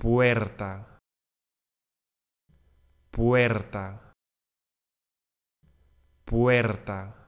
puerta, puerta, puerta.